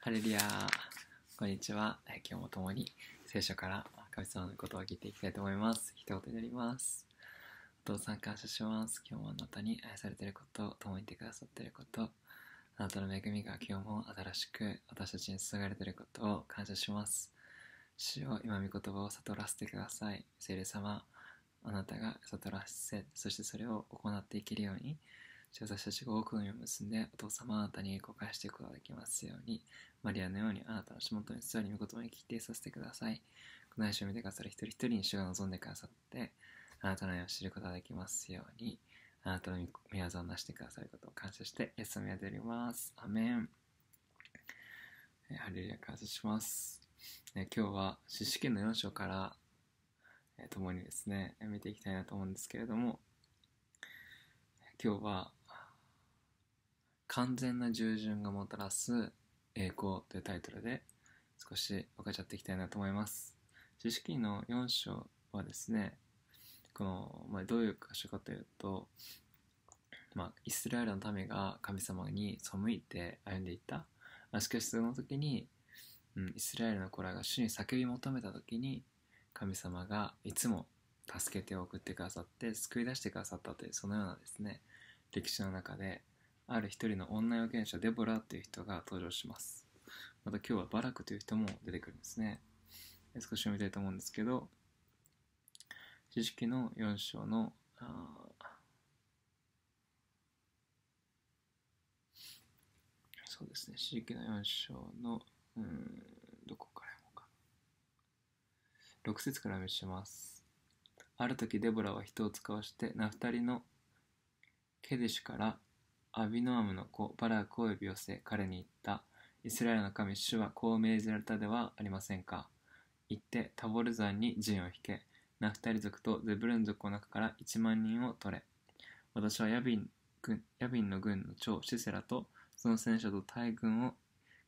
ハレリアこんにちは今日も共に聖書から神様のことを聞いていきたいと思います一言になりますお父さん感謝します今日もあなたに愛されていること共にいてくださっていることあなたの恵みが今日も新しく私たちに注がれていることを感謝します主を今御言葉を悟らせてください聖霊様あなたが悟らせそしてそれを行っていけるように私たちが多くの実を結んで、お父様あなたに栄光を返していくことができますように、マリアのようにあなたの足元に座り、御言葉に聞いてさせてください。この愛を見てくださる一人一人に主が望んでくださって、あなたの愛を知ることができますように、あなたの宮業をなしてくださることを感謝して、イエス様でおります。アメン。ハレルヤ感謝します。え今日は、詩式権の4章から、え共にですね、見ていきたいなと思うんですけれども、今日は、完全な従順がもたらす栄光というタイトルで少し分かっちゃっていきたいなと思います。知識の4章はですね、この、まあ、どういう箇所かというと、まあ、イスラエルの民が神様に背いて歩んでいった。しかしその時に、うん、イスラエルの子らが主に叫び求めた時に神様がいつも助けて送ってくださって救い出してくださったというそのようなですね歴史の中である一人の女預言者デボラという人が登場します。また今日はバラクという人も出てくるんですね。少し読みたいと思うんですけど、知識の4章のそうですね、詩の4章の、うん、どこから読もうか。6節から読みします。ある時デボラは人を使わして、ナフタリのケデシュからアビノアムの子バラクを呼び寄せ彼に言ったイスラエルの神主はこう命じられたではありませんか行ってタボル山に陣を引けナフタリ族とゼブルン族の中から1万人を取れ私はヤビンヤビンの軍の長シセラとその戦車と大軍を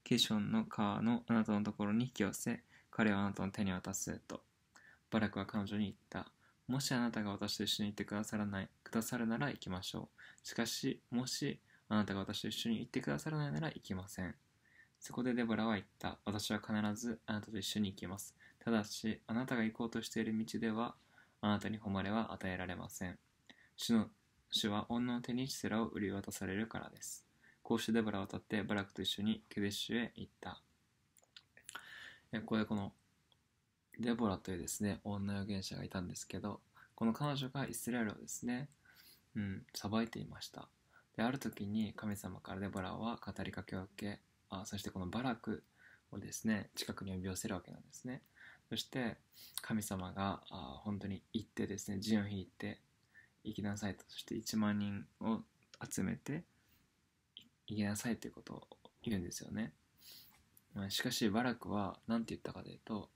ケションの川のあなたのところに引き寄せ彼をあなたの手に渡すとバラクは彼女に言ったもしあなたが私と一緒にいてくださらないくださるなら行きましょう。しかし、もし、あなたが私と一緒に行ってくださらないなら行きません。そこでデボラは言った。私は必ずあなたと一緒に行きます。ただし、あなたが行こうとしている道では、あなたに誉れは与えられません。主の主は女の手にセラを売り渡されるからです。こうしてデボラは渡ってバラクと一緒にケデッシュへ行った。ここでこのデボラというですね、女預言者がいたんですけど、この彼女がイスラエルをですね、うん、さばいていました。で、ある時に神様からデボラは語りかけを受け、あそしてこのバラクをですね、近くに呼び寄せるわけなんですね。そして神様があ本当に行ってですね、陣を引いて行きなさいと、そして1万人を集めて行きなさいということを言うんですよね。しかしバラクは何て言ったかというと、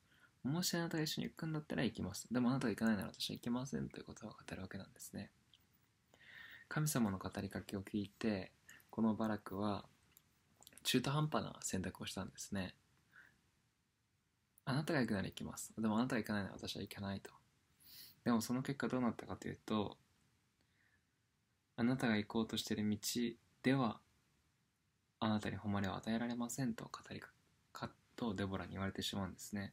もしあなたが一緒に行くんだったら行きます。でもあなたが行かないなら私は行きませんということを語るわけなんですね。神様の語りかけを聞いてこのバラクは中途半端な選択をしたんですねあなたが行くなら行きますでもあなたが行かないなら私は行かないとでもその結果どうなったかというとあなたが行こうとしている道ではあなたに誉れを与えられませんと語りかかとデボラに言われてしまうんですね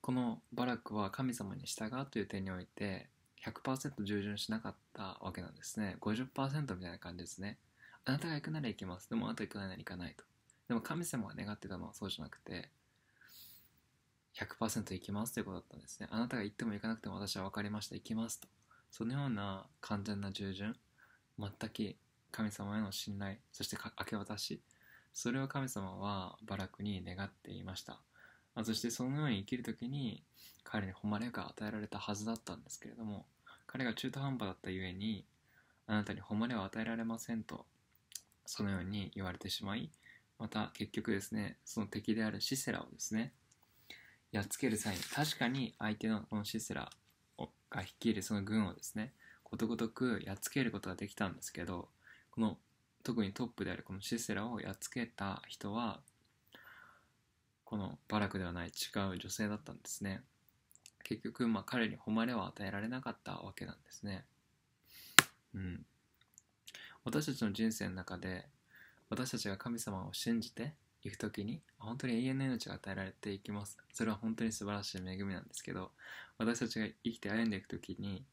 このバラクは神様に従うという点において100%従順しなかったわけなんですね。50%みたいな感じですね。あなたが行くなら行きます。でもあなた行くなら行かないと。でも神様が願ってたのはそうじゃなくて、100%行きますということだったんですね。あなたが行っても行かなくても私は分かりました。行きますと。そのような完全な従順、全く神様への信頼、そして明け渡し、それを神様はバラクに願っていました。まあ、そしてそのように生きる時に彼に誉れが与えられたはずだったんですけれども彼が中途半端だったゆえにあなたに誉れを与えられませんとそのように言われてしまいまた結局ですねその敵であるシセラをですねやっつける際に確かに相手のこのシセラが率いるその軍をですねことごとくやっつけることができたんですけどこの特にトップであるこのシセラをやっつけた人はこのバラクではない違う女性だったんですね結局、まあ、彼に誉れは与えられなかったわけなんですねうん私たちの人生の中で私たちが神様を信じていく時に本当に永遠の命が与えられていきますそれは本当に素晴らしい恵みなんですけど私たちが生きて歩んでいく時に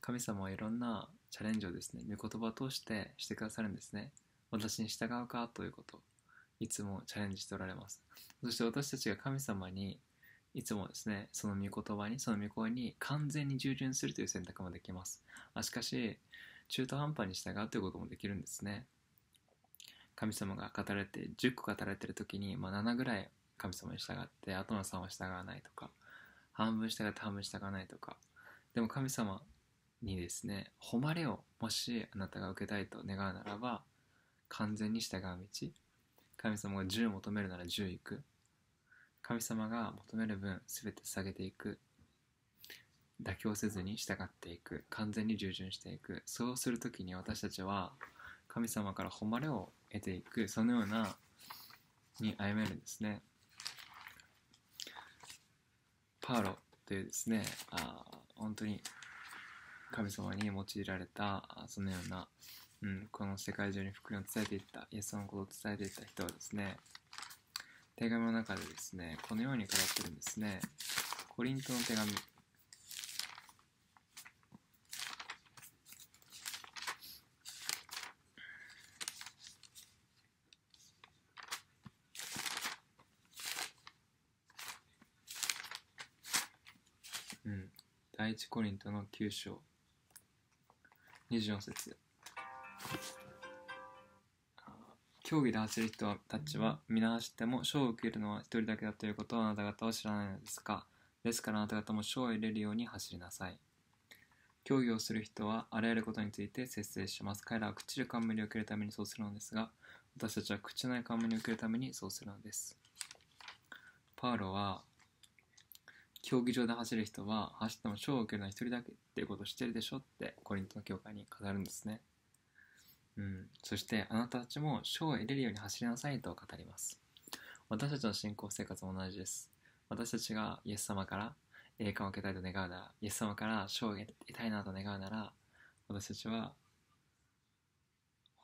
神様はいろんなチャレンジをですね御言葉を通してしてくださるんですね私に従うかということいつもチャレンジしておられます。そして私たちが神様にいつもですね、その御言葉に、その御声に完全に従順するという選択もできます。あしかし、中途半端に従うということもできるんですね。神様が語られて、10個語られてる時に、まあ、7ぐらい神様に従って、あとの3は従わないとか、半分従って半分従わないとか。でも神様にですね、誉れをもしあなたが受けたいと願うならば、完全に従う道、神様が10求めるなら10いく神様が求める分全て下げていく妥協せずに従っていく完全に従順していくそうする時に私たちは神様から誉れを得ていくそのようなに歩めるんですねパウロというですねあ本当に神様に用いられたそのようなうん、この世界中に福音を伝えていった、イエスのことを伝えていった人はですね、手紙の中でですね、このように語ってるんですね。コリントの手紙。うん、第一コリントの9章24節競技で走る人たちは見直しても賞を受けるのは一人だけだということをあなた方は知らないのですかですからあなた方も賞を得れるように走りなさい。競技をする人はあらゆることについて節制します。彼らは口で冠を受けるためにそうするのですが、私たちは口ちない冠を受けるためにそうするのです。パウロは、競技場で走る人は走っても賞を受けるのは一人だけということを知ってるでしょってコリントの教会に語るんですね。うん、そしてあなたたちも賞を得れるように走りなさいと語ります私たちの信仰生活も同じです私たちがイエス様から栄冠を受けたいと願うならイエス様から賞を得たいなと願うなら私たちは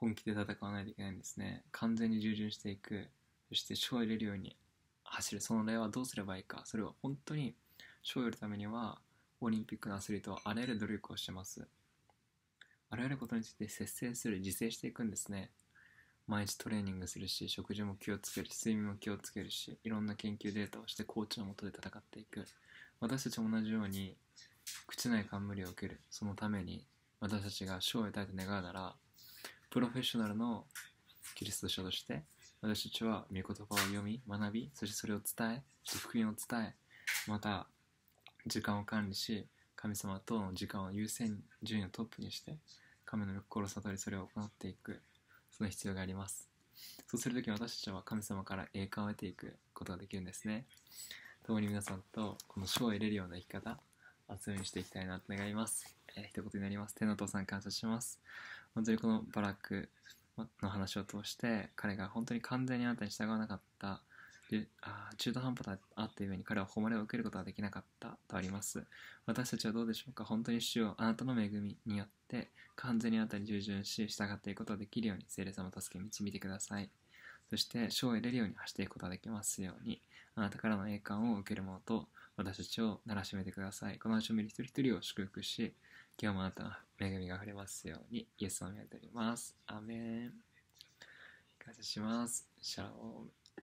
本気で戦わないといけないんですね完全に従順していくそして賞を得れるように走るその例はどうすればいいかそれは本当に賞を得るためにはオリンピックのアスリートはあらゆる努力をしてますあらゆることについて節制する、自制していくんですね。毎日トレーニングするし、食事も気をつけるし、睡眠も気をつけるし、いろんな研究データをしてコーチのもとで戦っていく。私たちも同じように、口ない冠を受ける。そのために、私たちが賞を得たいと願うなら、プロフェッショナルのキリスト者として、私たちは御言葉を読み、学び、そしてそれを伝え、福音を伝え、また、時間を管理し、神様との時間を優先順位をトップにして、神の御心悟りそれを行っていくその必要がありますそうするとき私たちは神様から栄冠を得ていくことができるんですね共に皆さんとこの賞を得れるような生き方集めにしていきたいなと願います、えー、一言になります天の父さん感謝します本当にこのバラックの話を通して彼が本当に完全にあなたに従わなかったあ中途半端だあったゆえに彼は誉れを受けることはできなかったとあります。私たちはどうでしょうか本当に主をあなたの恵みによって完全にあなたに従順し従っていくことができるように聖霊様を助け導いてください。そして賞を得れるように走っていくことができますようにあなたからの栄冠を受けるものと私たちをならしめてください。この足を見る一人一人を祝福し今日もあなたの恵みが溢れますようにイエスを見っております。アメン。感謝します。シャロー